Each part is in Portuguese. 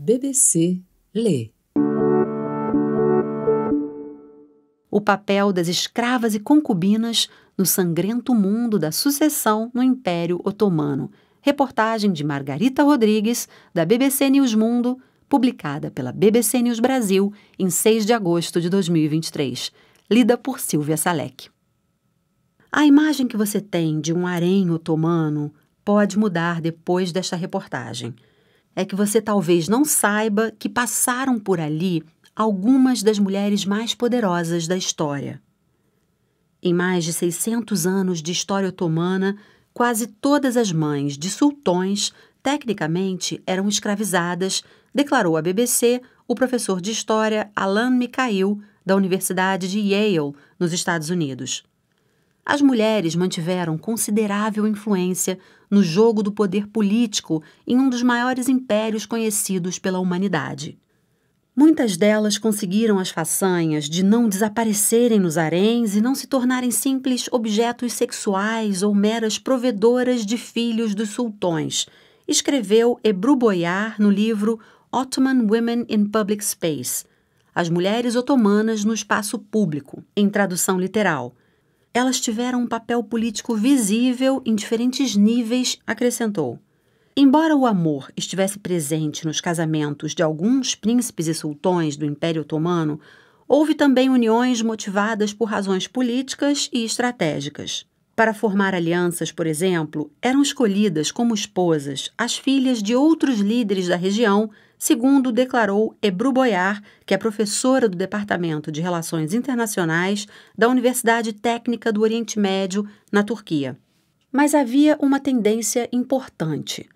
BBC Lê. O papel das escravas e concubinas no sangrento mundo da sucessão no Império Otomano. Reportagem de Margarita Rodrigues, da BBC News Mundo, publicada pela BBC News Brasil em 6 de agosto de 2023. Lida por Silvia Salek. A imagem que você tem de um harém otomano pode mudar depois desta reportagem é que você talvez não saiba que passaram por ali algumas das mulheres mais poderosas da história. Em mais de 600 anos de história otomana, quase todas as mães de sultões, tecnicamente, eram escravizadas, declarou à BBC o professor de história Alan Mikhail, da Universidade de Yale, nos Estados Unidos as mulheres mantiveram considerável influência no jogo do poder político em um dos maiores impérios conhecidos pela humanidade. Muitas delas conseguiram as façanhas de não desaparecerem nos haréns e não se tornarem simples objetos sexuais ou meras provedoras de filhos dos sultões, escreveu Ebru Boyar no livro Ottoman Women in Public Space As Mulheres Otomanas no Espaço Público, em tradução literal elas tiveram um papel político visível em diferentes níveis, acrescentou. Embora o amor estivesse presente nos casamentos de alguns príncipes e sultões do Império Otomano, houve também uniões motivadas por razões políticas e estratégicas. Para formar alianças, por exemplo, eram escolhidas como esposas as filhas de outros líderes da região segundo declarou Ebru Boyar, que é professora do Departamento de Relações Internacionais da Universidade Técnica do Oriente Médio, na Turquia. Mas havia uma tendência importante.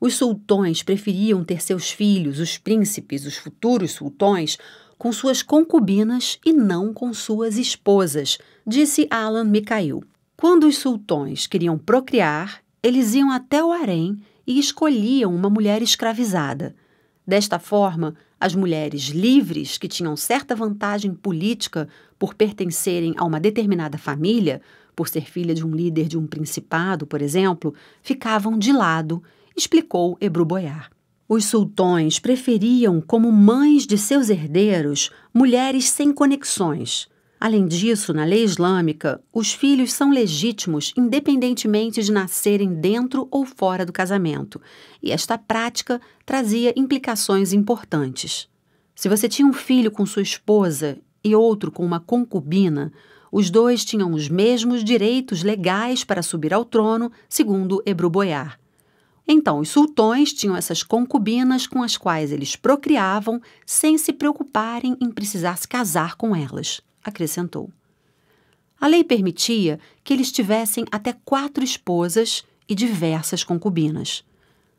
Os sultões preferiam ter seus filhos, os príncipes, os futuros sultões, com suas concubinas e não com suas esposas, disse Alan Mikhail. Quando os sultões queriam procriar, eles iam até o harém e escolhiam uma mulher escravizada. Desta forma, as mulheres livres que tinham certa vantagem política por pertencerem a uma determinada família, por ser filha de um líder de um principado, por exemplo, ficavam de lado, explicou Ebru Os sultões preferiam como mães de seus herdeiros mulheres sem conexões, Além disso, na lei islâmica, os filhos são legítimos independentemente de nascerem dentro ou fora do casamento, e esta prática trazia implicações importantes. Se você tinha um filho com sua esposa e outro com uma concubina, os dois tinham os mesmos direitos legais para subir ao trono, segundo Ebruboiar. Então, os sultões tinham essas concubinas com as quais eles procriavam sem se preocuparem em precisar se casar com elas acrescentou. A lei permitia que eles tivessem até quatro esposas e diversas concubinas.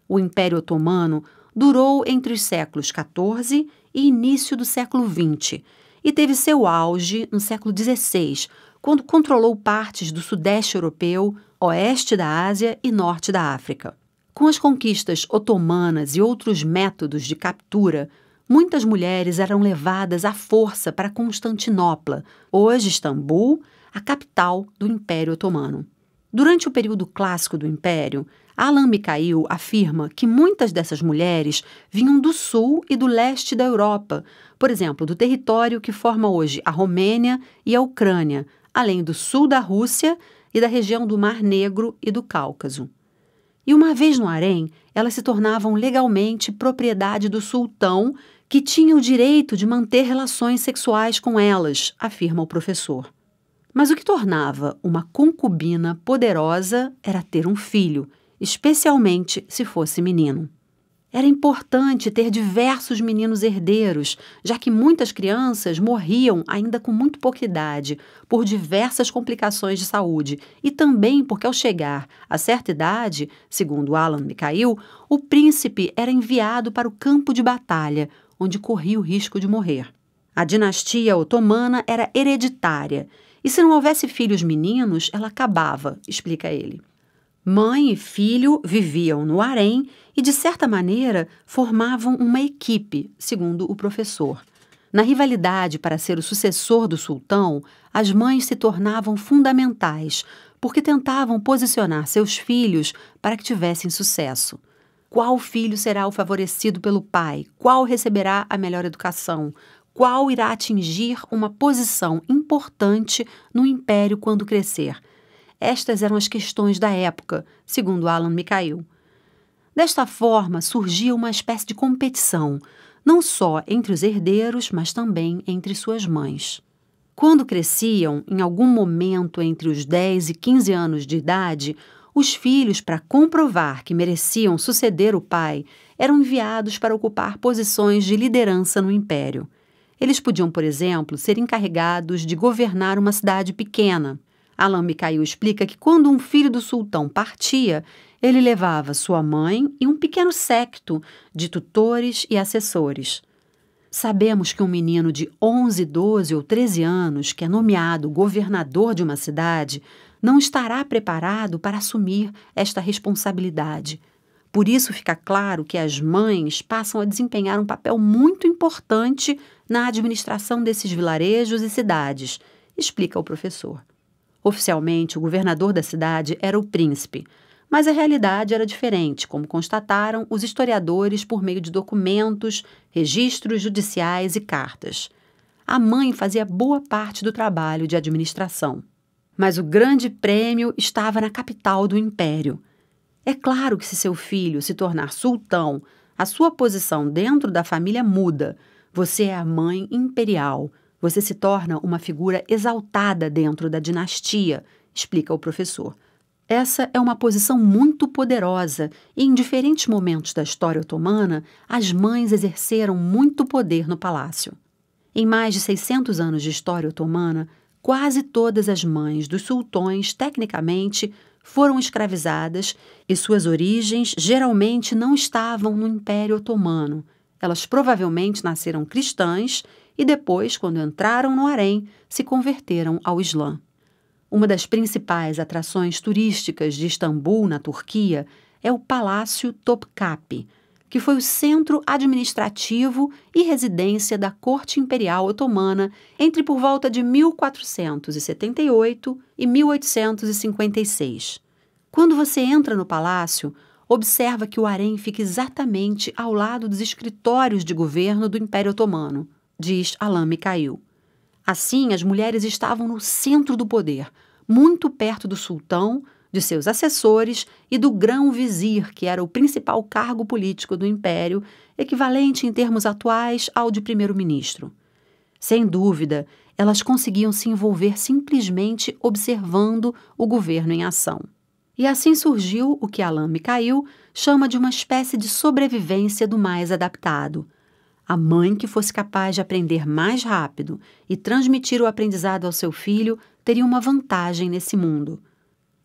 O Império Otomano durou entre os séculos XIV e início do século XX e teve seu auge no século XVI, quando controlou partes do Sudeste Europeu, Oeste da Ásia e Norte da África. Com as conquistas otomanas e outros métodos de captura, muitas mulheres eram levadas à força para Constantinopla, hoje Istambul, a capital do Império Otomano. Durante o período clássico do Império, Alan Mikhail afirma que muitas dessas mulheres vinham do sul e do leste da Europa, por exemplo, do território que forma hoje a Romênia e a Ucrânia, além do sul da Rússia e da região do Mar Negro e do Cáucaso. E uma vez no harém, elas se tornavam legalmente propriedade do sultão que tinha o direito de manter relações sexuais com elas, afirma o professor. Mas o que tornava uma concubina poderosa era ter um filho, especialmente se fosse menino. Era importante ter diversos meninos herdeiros, já que muitas crianças morriam ainda com muito pouca idade, por diversas complicações de saúde, e também porque, ao chegar a certa idade, segundo Alan Mikhail, o príncipe era enviado para o campo de batalha, onde corria o risco de morrer. A dinastia otomana era hereditária e, se não houvesse filhos meninos, ela acabava, explica ele. Mãe e filho viviam no harém e, de certa maneira, formavam uma equipe, segundo o professor. Na rivalidade para ser o sucessor do sultão, as mães se tornavam fundamentais, porque tentavam posicionar seus filhos para que tivessem sucesso. Qual filho será o favorecido pelo pai? Qual receberá a melhor educação? Qual irá atingir uma posição importante no império quando crescer? Estas eram as questões da época, segundo Alan Mikhail. Desta forma, surgia uma espécie de competição, não só entre os herdeiros, mas também entre suas mães. Quando cresciam, em algum momento entre os 10 e 15 anos de idade, os filhos, para comprovar que mereciam suceder o pai, eram enviados para ocupar posições de liderança no império. Eles podiam, por exemplo, ser encarregados de governar uma cidade pequena. Alan Mikhail explica que quando um filho do sultão partia, ele levava sua mãe e um pequeno séquito de tutores e assessores. Sabemos que um menino de 11, 12 ou 13 anos que é nomeado governador de uma cidade não estará preparado para assumir esta responsabilidade. Por isso fica claro que as mães passam a desempenhar um papel muito importante na administração desses vilarejos e cidades, explica o professor. Oficialmente, o governador da cidade era o príncipe, mas a realidade era diferente, como constataram os historiadores por meio de documentos, registros judiciais e cartas. A mãe fazia boa parte do trabalho de administração. Mas o grande prêmio estava na capital do império. É claro que, se seu filho se tornar sultão, a sua posição dentro da família muda. Você é a mãe imperial. Você se torna uma figura exaltada dentro da dinastia, explica o professor. Essa é uma posição muito poderosa e, em diferentes momentos da história otomana, as mães exerceram muito poder no palácio. Em mais de 600 anos de história otomana, Quase todas as mães dos sultões, tecnicamente, foram escravizadas e suas origens geralmente não estavam no Império Otomano. Elas provavelmente nasceram cristãs e depois, quando entraram no harém, se converteram ao Islã. Uma das principais atrações turísticas de Istambul, na Turquia, é o Palácio Topkapi, que foi o centro administrativo e residência da corte imperial otomana entre por volta de 1478 e 1856. Quando você entra no palácio, observa que o harém fica exatamente ao lado dos escritórios de governo do Império Otomano, diz Alain Mikhail. Assim, as mulheres estavam no centro do poder, muito perto do sultão de seus assessores e do grão-vizir, que era o principal cargo político do império, equivalente em termos atuais ao de primeiro-ministro. Sem dúvida, elas conseguiam se envolver simplesmente observando o governo em ação. E assim surgiu o que Alain Mikhail chama de uma espécie de sobrevivência do mais adaptado. A mãe que fosse capaz de aprender mais rápido e transmitir o aprendizado ao seu filho teria uma vantagem nesse mundo.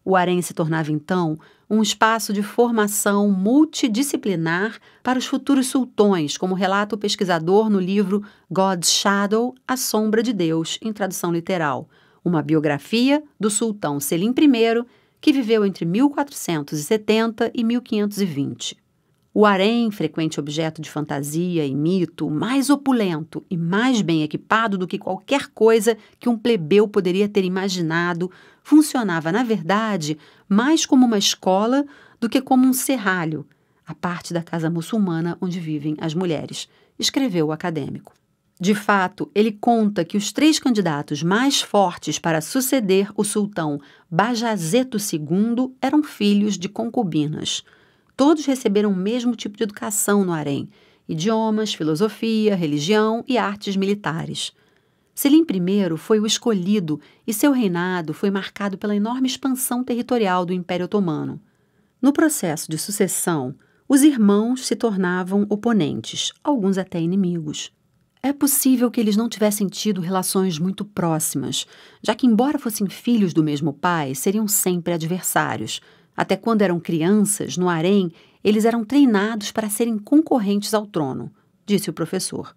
O Harém se tornava, então, um espaço de formação multidisciplinar para os futuros sultões, como relata o pesquisador no livro God's Shadow A Sombra de Deus, em tradução literal, uma biografia do sultão Selim I, que viveu entre 1470 e 1520. O harém, frequente objeto de fantasia e mito, mais opulento e mais bem equipado do que qualquer coisa que um plebeu poderia ter imaginado, funcionava, na verdade, mais como uma escola do que como um serralho, a parte da casa muçulmana onde vivem as mulheres, escreveu o acadêmico. De fato, ele conta que os três candidatos mais fortes para suceder o sultão Bajazeto II eram filhos de concubinas – Todos receberam o mesmo tipo de educação no harém: idiomas, filosofia, religião e artes militares. Selim I foi o escolhido e seu reinado foi marcado pela enorme expansão territorial do Império Otomano. No processo de sucessão, os irmãos se tornavam oponentes, alguns até inimigos. É possível que eles não tivessem tido relações muito próximas, já que, embora fossem filhos do mesmo pai, seriam sempre adversários. Até quando eram crianças, no harém, eles eram treinados para serem concorrentes ao trono, disse o professor.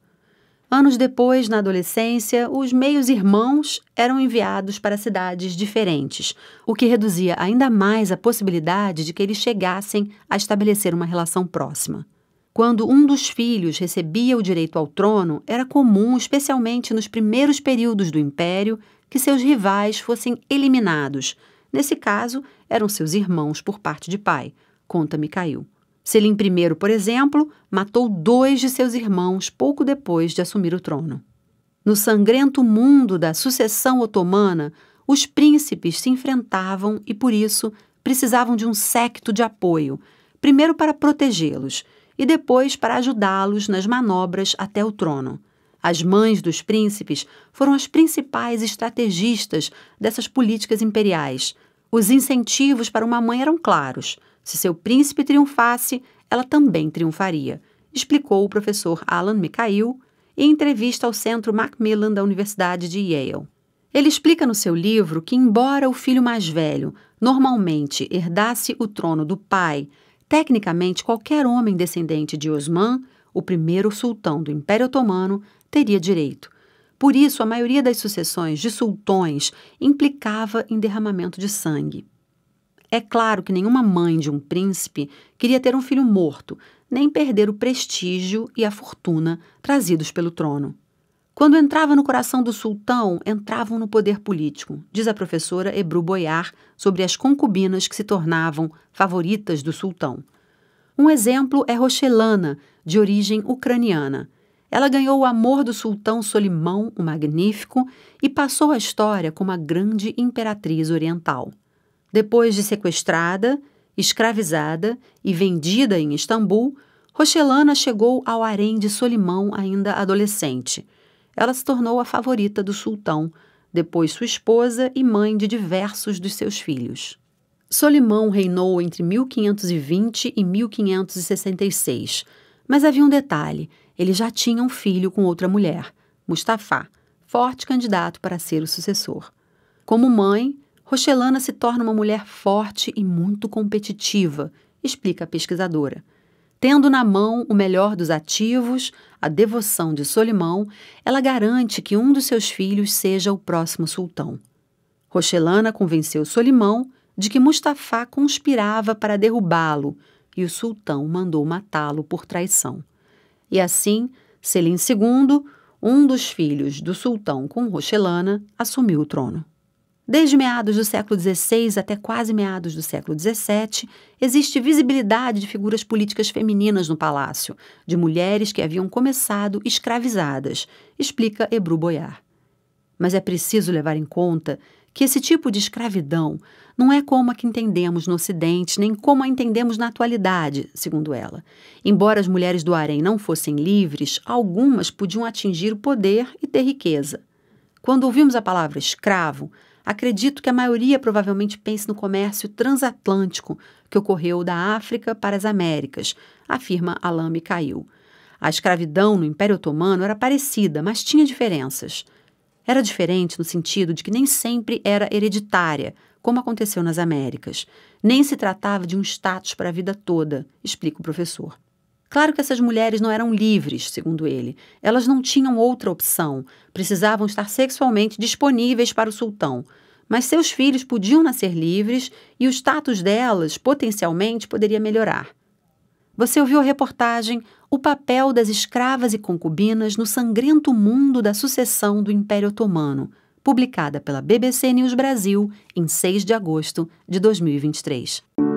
Anos depois, na adolescência, os meios irmãos eram enviados para cidades diferentes, o que reduzia ainda mais a possibilidade de que eles chegassem a estabelecer uma relação próxima. Quando um dos filhos recebia o direito ao trono, era comum, especialmente nos primeiros períodos do império, que seus rivais fossem eliminados Nesse caso, eram seus irmãos por parte de pai, conta Micael. Selim I, por exemplo, matou dois de seus irmãos pouco depois de assumir o trono. No sangrento mundo da sucessão otomana, os príncipes se enfrentavam e, por isso, precisavam de um séquito de apoio, primeiro para protegê-los e depois para ajudá-los nas manobras até o trono. As mães dos príncipes foram as principais estrategistas dessas políticas imperiais. Os incentivos para uma mãe eram claros. Se seu príncipe triunfasse, ela também triunfaria, explicou o professor Alan Mikhail em entrevista ao Centro Macmillan da Universidade de Yale. Ele explica no seu livro que, embora o filho mais velho normalmente herdasse o trono do pai, tecnicamente qualquer homem descendente de Osman o primeiro sultão do Império Otomano teria direito. Por isso, a maioria das sucessões de sultões implicava em derramamento de sangue. É claro que nenhuma mãe de um príncipe queria ter um filho morto, nem perder o prestígio e a fortuna trazidos pelo trono. Quando entrava no coração do sultão, entravam no poder político, diz a professora Ebru Boiar sobre as concubinas que se tornavam favoritas do sultão. Um exemplo é Rochelana, de origem ucraniana. Ela ganhou o amor do sultão Solimão, o Magnífico, e passou a história como a grande imperatriz oriental. Depois de sequestrada, escravizada e vendida em Istambul, Rochelana chegou ao harém de Solimão ainda adolescente. Ela se tornou a favorita do sultão, depois sua esposa e mãe de diversos dos seus filhos. Solimão reinou entre 1520 e 1566, mas havia um detalhe: ele já tinha um filho com outra mulher, Mustafá, forte candidato para ser o sucessor. Como mãe, Rochelana se torna uma mulher forte e muito competitiva, explica a pesquisadora. Tendo na mão o melhor dos ativos, a devoção de Solimão, ela garante que um dos seus filhos seja o próximo sultão. Rochelana convenceu Solimão de que Mustafá conspirava para derrubá-lo e o sultão mandou matá-lo por traição. E assim, Selim II, um dos filhos do sultão com Rochelana, assumiu o trono. Desde meados do século XVI até quase meados do século XVII, existe visibilidade de figuras políticas femininas no palácio, de mulheres que haviam começado escravizadas, explica Ebru Boyar. Mas é preciso levar em conta que esse tipo de escravidão não é como a que entendemos no Ocidente, nem como a entendemos na atualidade, segundo ela. Embora as mulheres do harém não fossem livres, algumas podiam atingir o poder e ter riqueza. Quando ouvimos a palavra escravo, acredito que a maioria provavelmente pense no comércio transatlântico que ocorreu da África para as Américas, afirma Alain Mikhail. A escravidão no Império Otomano era parecida, mas tinha diferenças. Era diferente no sentido de que nem sempre era hereditária, como aconteceu nas Américas. Nem se tratava de um status para a vida toda, explica o professor. Claro que essas mulheres não eram livres, segundo ele. Elas não tinham outra opção, precisavam estar sexualmente disponíveis para o sultão. Mas seus filhos podiam nascer livres e o status delas potencialmente poderia melhorar. Você ouviu a reportagem o papel das escravas e concubinas no sangrento mundo da sucessão do Império Otomano, publicada pela BBC News Brasil em 6 de agosto de 2023.